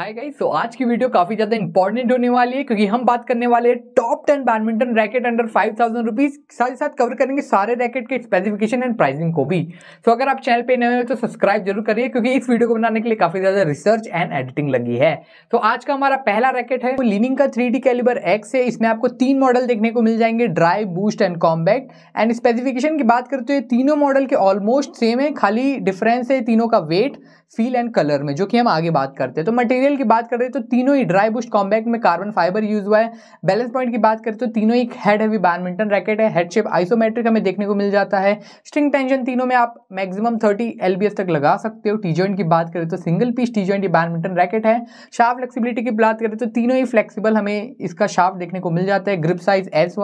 hi guys so आज की video काफी ज्यादा इंपॉर्टेंट होने वाली है क्योंकि हम बात करने वाले हैं top ten badminton racket under five thousand rupees साथ ही साथ कवर करेंगे सारे रैकेट के स्पेसिफिकेशन एंड प्राइसिंग को भी सो so, अगर आप चैनल पे नए हो तो सब्सक्राइब जरूर करिए क्योंकि इस वीडियो को बनाने के लिए काफी ज्यादा रिसर्च एंड एडिटिंग लगी है तो so, आज का हमारा पहला रैकेट है वो लिनिंग का थ्री डी कैलिबर एक्स है इसमें आपको तीन मॉडल देखने को मिल जाएंगे drive boost and compact and specification की बात करते तो हुए तीनों मॉडल के ऑलमोस्ट सेम है खाली डिफरेंस है तीनों का वेट फील एंड कलर में जो कि हम आगे बात करते हैं तो मटेरियल मटेरियल की बात करें तो तीनों ही ड्राई बुस्ट कॉम्बैक्ट में कार्बन फाइबर यूज हुआ है बैलेंस पॉइंट की बात करें तो तीनों ही हेड हैवी बैडमिंटन रैकेट है हेडशेप आइसोमेट्रिक हमें देखने को मिल जाता है स्ट्रिंग टेंशन तीनों में आप मैक्सिमम थर्टी एल तक लगा सकते हो टी जॉइंट की बात करें तो single piece T joint badminton racket है शार्प फ्लेक्सिबिलिटी की बात करें तो तीनों ही फ्लेक्सिबल हमें इसका शार्प देखने को मिल जाता है grip size S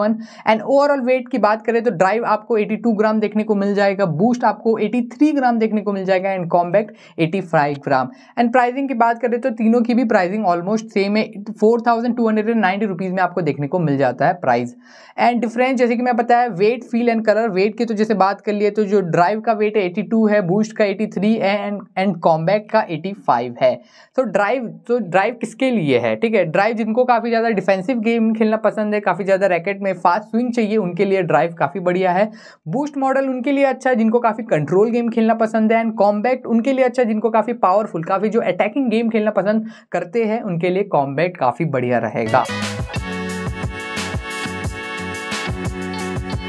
and overall weight की बात करें तो ड्राइव आपको एटी ग्राम देखने को मिल जाएगा बूस्ट आपको एटी ग्राम देखने को मिल जाएगा and compact 85 gram and pricing की बात करें तो तीनों तीनों की भी प्राइसिंग ऑलमोस्ट सेम है four thousand two hundred and ninety rupees में आपको देखने को मिल जाता है प्राइस एंड डिफरेंस जैसे कि मैं बताया weight feel and colour weight की तो जैसे बात कर लिए तो जो ड्राइव का वेट है एटी टू है बूस्ट का एटी थ्री है एंड एंड कॉम्बैक का एटी फाइव है तो ड्राइव तो ड्राइव किसके लिए है ठीक है ड्राइव जिनको काफ़ी ज़्यादा डिफेंसिव गेम खेलना पसंद है काफ़ी ज़्यादा रैकेट में फास्ट स्विंग चाहिए उनके लिए ड्राइव काफ़ी बढ़िया है बूस्ट मॉडल उनके लिए अच्छा है जिनको काफ़ी कंट्रोल गेम खेलना पसंद है एंड कॉम्बैक्ट उनके लिए अच्छा है जिनको काफ़ी पावरफुल काफ़ी जो अटैकिंग गेम खेलना पसंद करते हैं उनके लिए कॉम्बैट काफ़ी बढ़िया रहेगा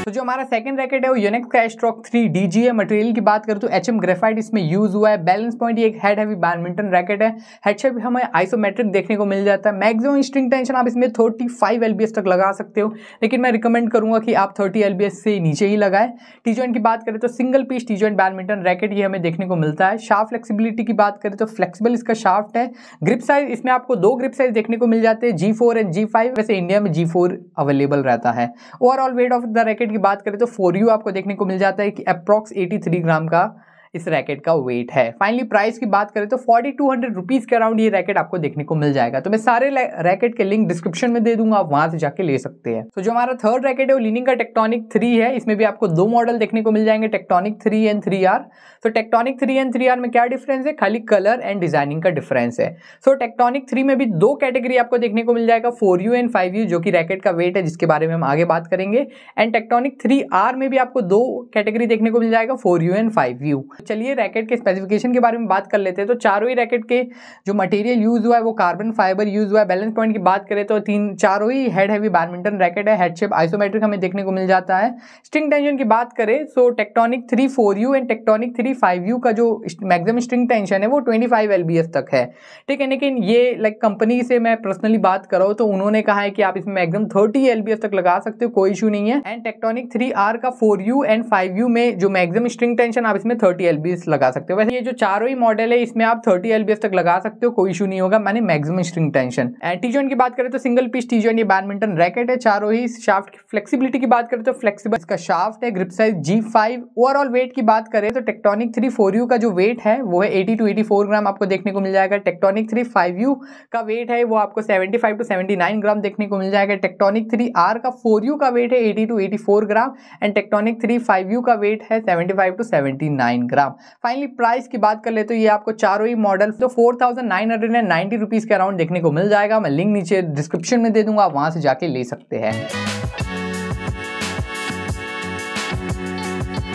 तो जो हमारा सेकंड रैकेट है वो यूनेक्स का एस्ट्रॉक थ्री डी जी है मटेरियल की बात करूँ तो एच एम ग्रेफाइट इसमें यूज हुआ है बैलेंस पॉइंट ये एक हेड हैवी बैडमिंटन रैकेट है हेडशेप हमें आइसोमेट्रिक देखने को मिल जाता है मैक्सिमम स्ट्रिंग टेंशन आप इसमें थर्टी फाइव एल तक लगा सकते हो लेकिन मैं रिकमेंड करूँगा कि आप थर्टी एल से नीचे ही लगाए टी जॉइंट की बात करें तो single piece T joint badminton racket ये हमें देखने को मिलता है शार्प फ्लेक्सिबिलिटी की बात करें तो फ्लेक्सिबल इसका शार्फ्ट है ग्रिप साइज इसमें आपको दो ग्रिप साइज देखने को मिल जाते हैं जी एंड जी वैसे इंडिया में जी अवेलेबल रहता है overall weight of the racket की बात करें तो फोर यू आपको देखने को मिल जाता है कि अप्रॉक्स 83 ग्राम का इस रैकेट का वेट है फाइनली प्राइस की बात करें तो फोर्टी टू हंड्रेड रुपीज़ के अराउंड ये रैकेट आपको देखने को मिल जाएगा तो मैं सारे रैकेट के लिंक डिस्क्रिप्शन में दे दूंगा आप वहाँ से जाके ले सकते हैं तो so, जो हमारा थर्ड रैकेट है वो लीनिंग का टेक्टोनिक थ्री है इसमें भी आपको दो मॉडल देखने को मिल जाएंगे tectonic three and three R तो tectonic three and three R में क्या डिफरेंस है खाली कलर एंड डिजाइनिंग का डिफरेंस है सो टेक्टोनिक थ्री में भी दो कैटेगरी आपको देखने को मिल जाएगा four U and five U जो कि रैकेट का वेट है जिसके बारे में हम आगे बात करेंगे एंड टेक्टोनिक थ्री आर में भी आपको दो कैटेगरी देखने को मिल जाएगा four U and five U चलिए रैकेट के स्पेसिफिकेशन के बारे में बात कर लेते हैं तो चारों ही रैकेट के जो मटेरियल यूज़ हुआ है वो कार्बन फाइबर यूज़ हुआ है बैलेंस पॉइंट की बात करें तो तीन चारों ही हेड हैवी बैडमिंटन रैकेट है हेडशेप आइसोमेट्रिक हमें देखने को मिल जाता है स्ट्रिंग टेंशन की बात करें so tectonic three four U and tectonic three five U का जो मैक्सिमम स्ट्रिंग टेंशन है वो twenty five L B S तक है ठीक है लेकिन ये लाइक कंपनी से मैं पर्सनली बात कर रहा हूँ तो उन्होंने कहा है कि आप इसमें maximum thirty L B S तक लगा सकते हो कोई इशू नहीं है एंड टेक्टोनिक थ्री आर का four U and five U में जो मैक्सिमम स्ट्रिंग टेंशन आप इसमें थर्टी 30 एल लगा सकते हो वैसे ये जो चारों ही मॉडल है इसमें आप 30 एल तक लगा सकते हो कोई इशू नहीं होगा मैंने मैक्सिमम स्ट्रिंग टेंशन टी की बात करें तो सिंगल पीस टी ये बैडमिंटन रैकेट है चारों ही शाफ्ट फ्लेक्सिबिलिटी की बात करें तो फ्लेक्सिबल इसका शाफ्ट है grip size G overall weight की बात करें तो टेक्टोनिक थ्री फोर का जो वेट है वो है एटी टू एटी ग्राम आपको देखने को मिल जाएगा टेक्टोनिक थ्री फाइव का वेट है वो आपको seventy five to seventy nine gram देखने को मिल जाएगा टेक्टोनिक थ्री आर का फोर यू का वेट है eighty to eighty four gram and tectonic three five U का वेट है seventy five to seventy nine gram gram finally price की बात कर ले तो ये आपको चारों ही मॉडल तो four thousand nine hundred and ninety rupees के अराउंड देखने को मिल जाएगा मैं लिंक नीचे डिस्क्रिप्शन में दे दूंगा वहां से जाके ले सकते हैं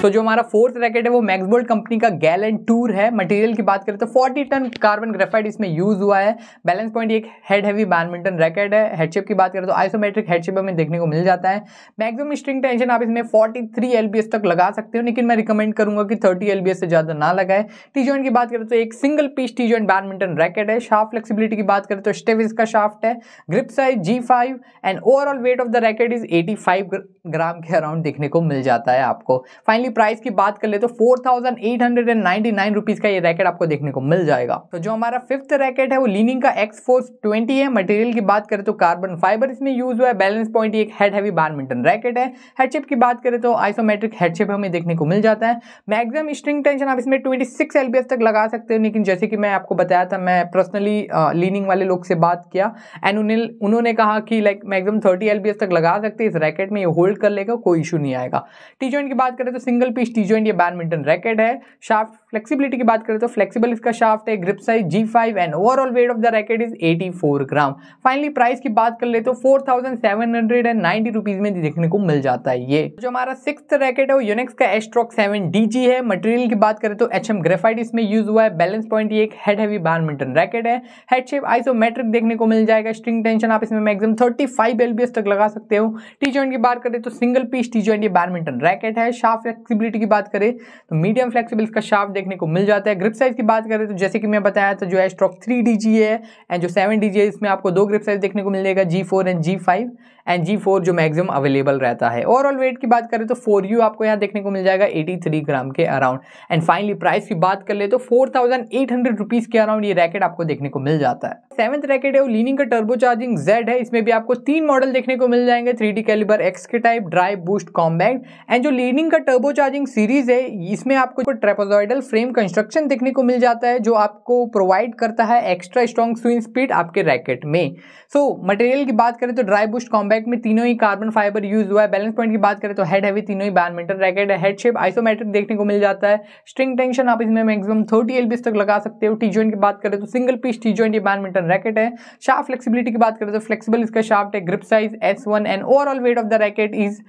सो जो हमारा फोर्थ रैकेट है वो मैक्सबोल्ट कंपनी का गैलन टूर है मटेरियल की बात करें तो 40 टन कार्बन ग्रेफाइट इसमें यूज हुआ है बैलेंस पॉइंट एक हेड हैवी बैडमिंटन रैकेट है हेडशेप की बात करें तो आइसोमेट्रिक हेडशेप हमें देखने को मिल जाता है मैक्सिमम स्ट्रिंग टेंशन आप इसमें 43 एलबीएस तक लगा सकते हो लेकिन मैं रिकमेंड करूंगा कि थर्टी एल से ज़्यादा ना लगाए टी जॉइंट की बात करें तो एक single piece T joint badminton racket है शाफ्ट फ्लेक्सिबिलिटी की बात करें तो स्टेफ इसका शाफ्ट है grip size G five and overall weight of the racket is eighty five gram के अराउंड देखने को मिल जाता है आपको फाइनली प्राइस की बात कर ले तो four thousand eight hundred and ninety nine rupees का ये रैकेट आपको देखने को मिल जाएगा तो जो हमारा फिफ्थ रैकेट है वो लीनिंग का एक्स फोर्स ट्वेंटी है मटेरियल की बात करें तो कार्बन फाइबर इसमें यूज हुआ है बैलेंस पॉइंट एक हेड हैवी बैडमिंटन रैकेट है हेडशिप की बात करें तो आइसोमेट्रिक हेडशिप हमें देखने को मिल जाता है मैक्सिमम स्ट्रिंग टेंशन आप इसमें ट्वेंटी सिक्स एलबीएस तक लगा सकते हो लेकिन जैसे कि मैं आपको बताया था मैं पर्सनली लीनिंग वाले लोग से बात किया एंड उन्हें उन्होंने कहा कि लाइक मैक्सिमम थर्टी एलबीएस तक लगा सकते हैं इस रैकेट में ये होल्ड कर लेगा कोई इशू नहीं आएगा टी जॉइंट की बात करें तो single single piece T joint ये बैडमिंटन रैकेट है शाफ्ट फ्लेक्सिबिलिटी की बात करें तो फ्लेक्सिबल इसका शाफ्ट है grip size G five and overall weight of the racket is eighty four gram finally price की बात कर ले तो four thousand seven hundred and ninety rupees में देखने को मिल जाता है ये जो हमारा सिक्स रैकेट है वो यूनिक्स का एस्ट्रॉक सेवन डी है मटेरियल की बात करें तो एच एम ग्रेफाइट इसमें यूज हुआ है बैलेंस पॉइंट एक हेड हैवी बैडमिंटन रैकेट है हेड शेप आइसोमेट्रिक देखने को मिल जाएगा स्ट्रिंग टेंशन आप इसमें मैक्सिम थर्टी फाइव तक लगा सकते हो टी जॉइंट की बात करें तो सिंगल पीस टी जॉइंट ये बैडमिंटन रैकेट है शार्फ फ्लेक्सिबिलिटी की बात करें तो मीडियम फ्लेक्सिबल इसका शार्प देखने को मिल जाता है ग्रिप साइज़ की बात करें तो जैसे कि मैं बताया तो जो है स्ट्रॉक थ्री डी जी है एंड जो सेवन डी जी है इसमें आपको दो ग्रिप साइज़ देखने को मिलेगा G four and G five and G four जो मैक्सिमम अवेलेबल रहता है ओवरऑल वेट की बात करें तो फोर यू आपको यहाँ देखने को मिल जाएगा एटी थ्री ग्राम के अराउंड एंड फाइनली प्राइस की बात कर ले तो four thousand eight hundred rupees के अराउंड ये रैकेट आपको देखने को मिल जाता है सेवंथ रैकेट है वो लीनिंग का टर्बो चार्जिंग जेड है इसमें भी आपको तीन मॉडल देखने को मिल जाएंगे थ्री डी कैलिबर एक्स के type drive boost combat and जो लीनिंग का टर्बो चार्जिंग सीरीज है इसमें आपको ट्रेपोजॉइडल फ्रेम कंस्ट्रक्शन देखने को मिल जाता है जो आपको प्रोवाइड करता है एक्स्ट्रा स्ट्रॉन्ग स्विंग स्पीड आपके रैकेट में सो so, मटेरियल की बात करें तो ड्राई बुस्ट कॉम्बैक्ट में तीनों ही कार्बन फाइबर यूज हुआ है बैलेंस पॉइंट की बात करें तो हेड हैवी तीनों ही बैडमिंटन रैकेट है हेड शेप आइसोमेट्रिक देखने को मिल जाता है स्ट्रिंग टेंशन आप इसमें मैक्सिमम थर्टी एल तक लगा सकते हो टी जॉइंट की बात करें तो सिंगल पीस टी जॉइंट या बैडमिंटन रैकेट है शार्प फ्लेक्सिबिलिटी की बात करें तो फ्लेक्सिबल इसका शार्प है grip size S one and overall weight of the racket is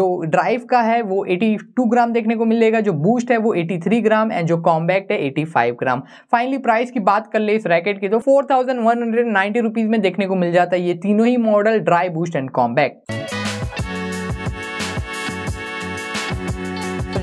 जो ड्राइव का है वो एटी ग्राम देखने को मिलेगा जो बूस्ट है वो एटी ग्राम एंड जो कॉम्बैक्ट है 85 ग्राम फाइनली प्राइस की बात कर ले इस रैकेट की तो फोर थाउजेंड में देखने को मिल जाता है ये तीनों ही model drive boost and combat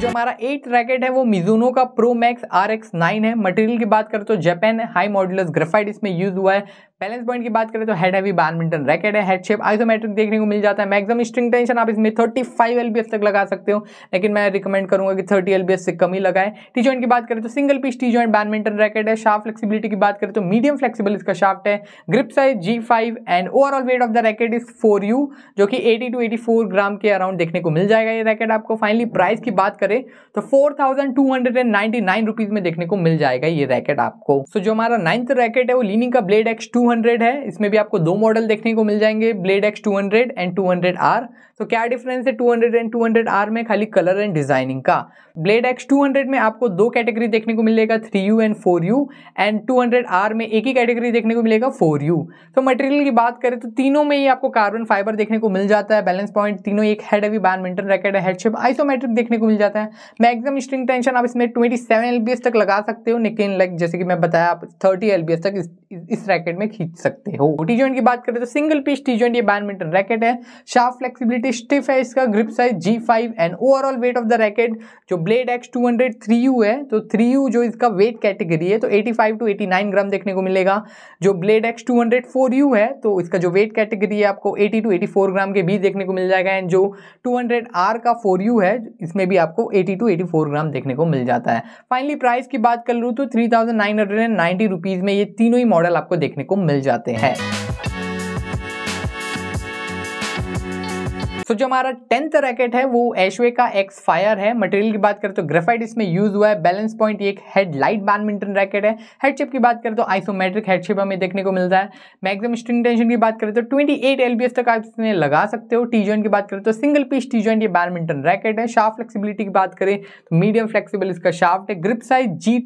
जो हमारा एट रैकेट है वो मिजुनो का pro max R X nine है मटेरियल की बात करें तो जापान हाई मॉड्यूलस ग्रेफाइट इसमें यूज हुआ है बैलेंस पॉइंट की बात करें तो हेड हैवी बैडमिंटन रैकेट है हेड शेप आइसोमेट्रिक देखने को मिल जाता है मैक्सिमम स्ट्रिंग टेंशन आप इसमें 35 एलबीएस तक लगा सकते हो लेकिन मैं रिकमेंड करूंगा कि 30 एल से कम ही लगाए टी जॉइंट की बात करें तो single piece T joint badminton racket है शार्प फ्लेक्सिबिलिटी की बात करें तो मीडियम फ्लेक्सिबल इसका शार्ट है grip size G and overall weight of the racket is four U जो कि एटी टू एटी ग्राम के अराउंड देखने को मिल जाएगा ये रैकेट आपको फाइनली प्राइस की बात करें तो फोर थाउजेंड में देखने को मिल जाएगा ये रैकेट आपको सो so, जो हमारा नाइन्थ रैकेट है वो लीनिंग का ब्लेड एक्स टू 200 है इसमें भी आपको दो मॉडल देखने को मिल जाएंगे ब्लेड एक्स 200 एंड 200 आर तो क्या डिफरेंस है 200 एंड 200 आर में खाली कलर एंड डिजाइनिंग का ब्लेड एक्स 200 में आपको दो कैटेगरी देखने को मिलेगा three U and four U and 200 R में एक ही कैटेगरी देखने को मिलेगा फोर यू तो मटेरियल की बात करें तो तीनों में ही आपको कार्बन फाइबर देखने को मिल जाता है बैलेंस पॉइंट तीनों एक हेड अभी बैडमिंटन रैकेट हैडशिप आइसोमेट्रिक देखने को मिल जाता है मैक्सिमम स्ट्रिंग टेंशन आप इसमें ट्वेंटी सेवन तक लगा सकते हो लेकिन लाइक जैसे कि मैं बताया आप थर्टी एल तक इस, रैकेट में खींच सकते हो टी ज्वाइंट की बात करें तो सिंगल पीस टी ज्वाइंट ये बैडमिंटन रैकेट है शार्प फ्लेक्सिबिलिटी बहुत स्टिफ है इसका grip size G five and overall weight of the racket जो blade X two hundred three U है तो थ्री यू जो इसका वेट कैटेगरी है तो eighty five to eighty nine gram देखने को मिलेगा जो blade X two hundred four U है तो इसका जो वेट कैटेगरी है आपको eighty to eighty four gram के बीच देखने को मिल जाएगा एंड जो टू हंड्रेड आर का फोर यू है इसमें भी आपको eighty to eighty four gram देखने को मिल जाता है फाइनली प्राइस की बात कर लूँ तो three thousand nine hundred and ninety rupees में ये तीनों ही मॉडल आपको देखने को मिल जाते हैं तो जो हमारा टेंथ रैकेट है वो एशवे का एक्स फायर है मटेरियल की बात करें तो ग्रेफाइट इसमें यूज हुआ है बैलेंस पॉइंट एक हेडलाइट बैडमिंटन रैकेट है हेडशिप की बात करें तो आइसोमेट्रिक हेडशिप हमें देखने को मिलता है मैक्सिम स्ट्रिंग टेंशन की बात करें तो बी एस तक आप इसमें लगा सकते हो टी जॉइंट की बात करें तो सिंगल पीस टी जॉइंट ये बैडमिंटन रैकेट है शार्फ फ्लेक्सिबिलिटी की बात करें तो मीडियम फ्लेक्सिबल इसका शार्फ्ट है grip size G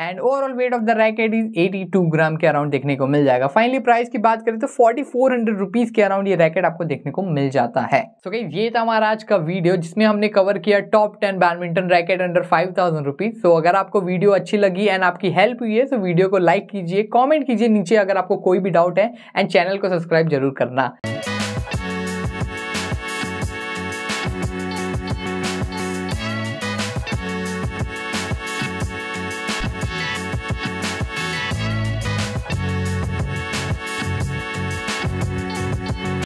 and overall weight of the racket is 82 gram के अराउंड देखने को मिल जाएगा फाइनली प्राइस की बात करें तो 4400 हंड्रेड रुपीज़ के अराउंड ये रैकेट आपको देखने को मिल जाता है सो so, ये था हमारा आज का वीडियो जिसमें हमने कवर किया top ten badminton racket under five thousand rupees so अगर आपको वीडियो अच्छी लगी एंड आपकी हेल्प हुई है तो वीडियो को लाइक कीजिए कॉमेंट कीजिए नीचे अगर आपको कोई भी डाउट है एंड चैनल को सब्सक्राइब जरूर करना